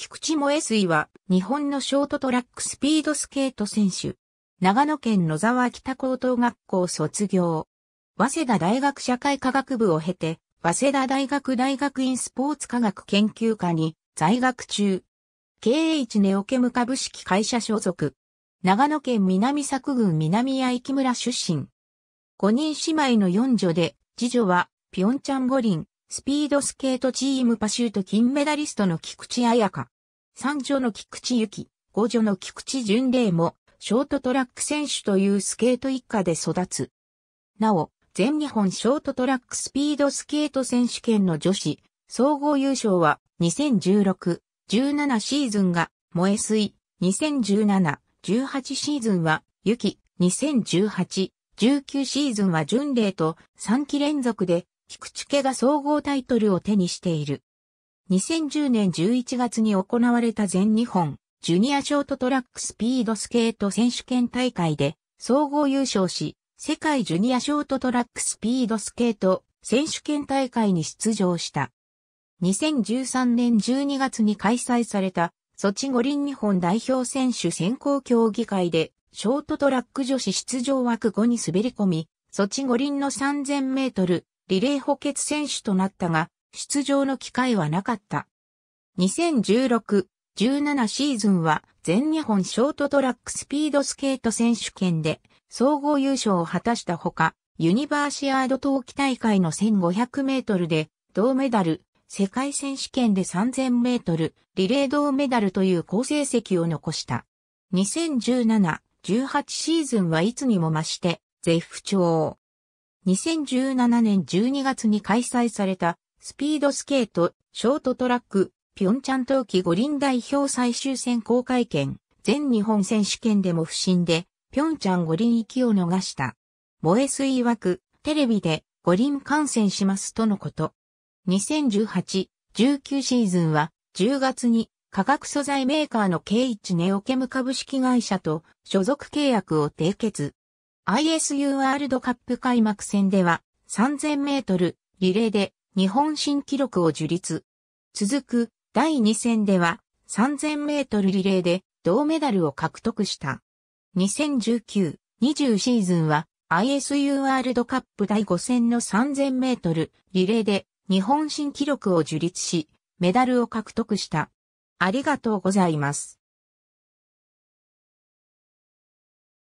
菊池萌水は日本のショートトラックスピードスケート選手。長野県野沢北高等学校卒業。早稲田大学社会科学部を経て、早稲田大学大学院スポーツ科学研究科に在学中。KH ネオケム株式会社所属。長野県南作郡南八木村出身。5人姉妹の4女で、次女はピョンチャン五輪、スピードスケートチームパシュート金メダリストの菊池彩香。三女の菊池幸、五女の菊池純礼も、ショートトラック選手というスケート一家で育つ。なお、全日本ショートトラックスピードスケート選手権の女子、総合優勝は2016、17シーズンが、萌え水、2017、18シーズンは、雪、2018、19シーズンは純礼と3期連続で菊池家が総合タイトルを手にしている。2010年11月に行われた全日本ジュニアショートトラックスピードスケート選手権大会で総合優勝し、世界ジュニアショートトラックスピードスケート選手権大会に出場した。2013年12月に開催されたソチ五輪日本代表選手選考協議会でショートトラック女子出場枠5に滑り込み、ソチ五輪の3000メートルリレー補欠選手となったが、出場の機会はなかった。2016-17シーズンは全日本ショートトラックスピードスケート選手権で総合優勝を果たしたほか、ユニバーシアード冬季大会の1500メートルで銅メダル、世界選手権で3000メートル、リレー銅メダルという好成績を残した。2017-18シーズンはいつにも増して、絶不調。2017年12月に開催されたスピードスケートショートトラックピョンチャン冬季五輪代表最終選考会見全日本選手権でも不振でピョンチャン五輪行きを逃した。燃え水枠、テレビで五輪観戦しますとのこと。2018、19シーズンは10月に化学素材メーカーの K1 ネオケム株式会社と所属契約を締結。ISU ワールドカップ開幕戦では3000メートルリレーで日本新記録を樹立。続く第2戦では3000メートルリレーで銅メダルを獲得した。2019-20シーズンは ISU ワールドカップ第5戦の3000メートルリレーで日本新記録を樹立し、メダルを獲得した。ありがとうございます。